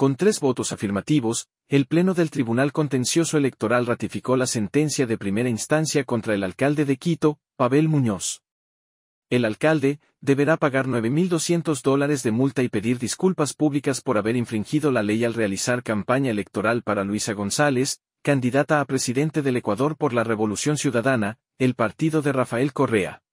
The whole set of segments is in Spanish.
Con tres votos afirmativos, el Pleno del Tribunal Contencioso Electoral ratificó la sentencia de primera instancia contra el alcalde de Quito, Pavel Muñoz. El alcalde deberá pagar 9.200 dólares de multa y pedir disculpas públicas por haber infringido la ley al realizar campaña electoral para Luisa González, candidata a presidente del Ecuador por la Revolución Ciudadana, el partido de Rafael Correa.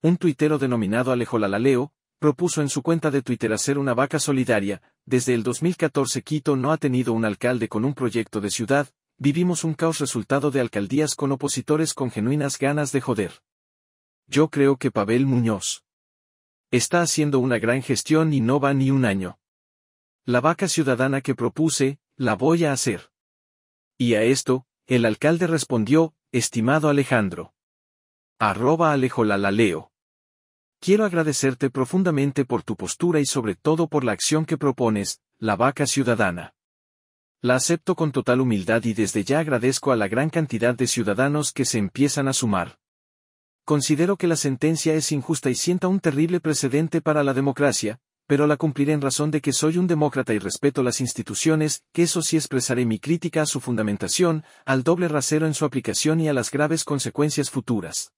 Un tuitero denominado Alejo propuso en su cuenta de Twitter hacer una vaca solidaria, desde el 2014 Quito no ha tenido un alcalde con un proyecto de ciudad, vivimos un caos resultado de alcaldías con opositores con genuinas ganas de joder. Yo creo que Pavel Muñoz está haciendo una gran gestión y no va ni un año. La vaca ciudadana que propuse, la voy a hacer. Y a esto, el alcalde respondió, estimado Alejandro. Arroba la leo. Quiero agradecerte profundamente por tu postura y sobre todo por la acción que propones, la vaca ciudadana. La acepto con total humildad y desde ya agradezco a la gran cantidad de ciudadanos que se empiezan a sumar. Considero que la sentencia es injusta y sienta un terrible precedente para la democracia, pero la cumpliré en razón de que soy un demócrata y respeto las instituciones, que eso sí expresaré mi crítica a su fundamentación, al doble rasero en su aplicación y a las graves consecuencias futuras.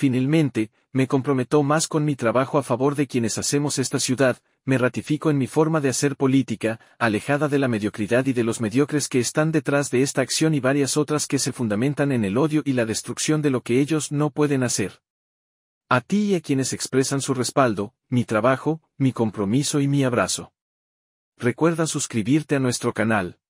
Finalmente, me comprometo más con mi trabajo a favor de quienes hacemos esta ciudad, me ratifico en mi forma de hacer política, alejada de la mediocridad y de los mediocres que están detrás de esta acción y varias otras que se fundamentan en el odio y la destrucción de lo que ellos no pueden hacer. A ti y a quienes expresan su respaldo, mi trabajo, mi compromiso y mi abrazo. Recuerda suscribirte a nuestro canal.